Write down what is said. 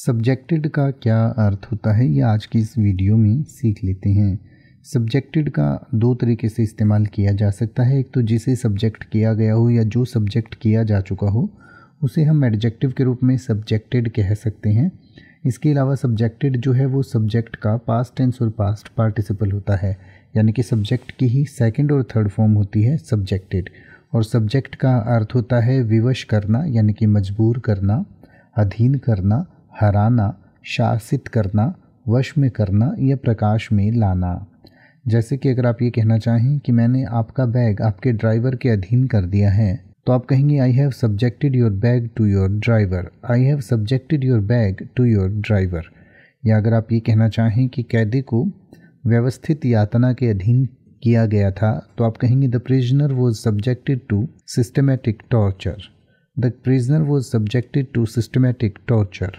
subjected का क्या अर्थ होता है ये आज की इस वीडियो में सीख लेते हैं सब्जेक्टेड का दो तरीके से इस्तेमाल किया जा सकता है एक तो जिसे सब्जेक्ट किया गया हो या जो सब्जेक्ट किया जा चुका हो उसे हम एडजेक्टिव के रूप में सब्जेक्टेड कह सकते हैं इसके अलावा सब्जेक्टेड जो है वो सब्जेक्ट का पास्ट टेंस और पास्ट पार्टिसिपल होता है यानी कि सब्जेक्ट की ही सेकंड और थर्ड फॉर्म होती है सब्जेक्टेड और सब्जेक्ट का अर्थ होता है विवश करना यानी कि मजबूर करना अधीन करना हराना शासित करना वश में करना या प्रकाश में लाना जैसे कि अगर आप ये कहना चाहें कि मैंने आपका बैग आपके ड्राइवर के अधीन कर दिया है तो आप कहेंगे I have subjected your bag to your driver I have subjected your bag to your driver या अगर आप ये कहना चाहें कि कैदी को व्यवस्थित यातना के अधीन किया गया था तो आप कहेंगे the prisoner was subjected to systematic torture the prisoner was subjected to systematic torture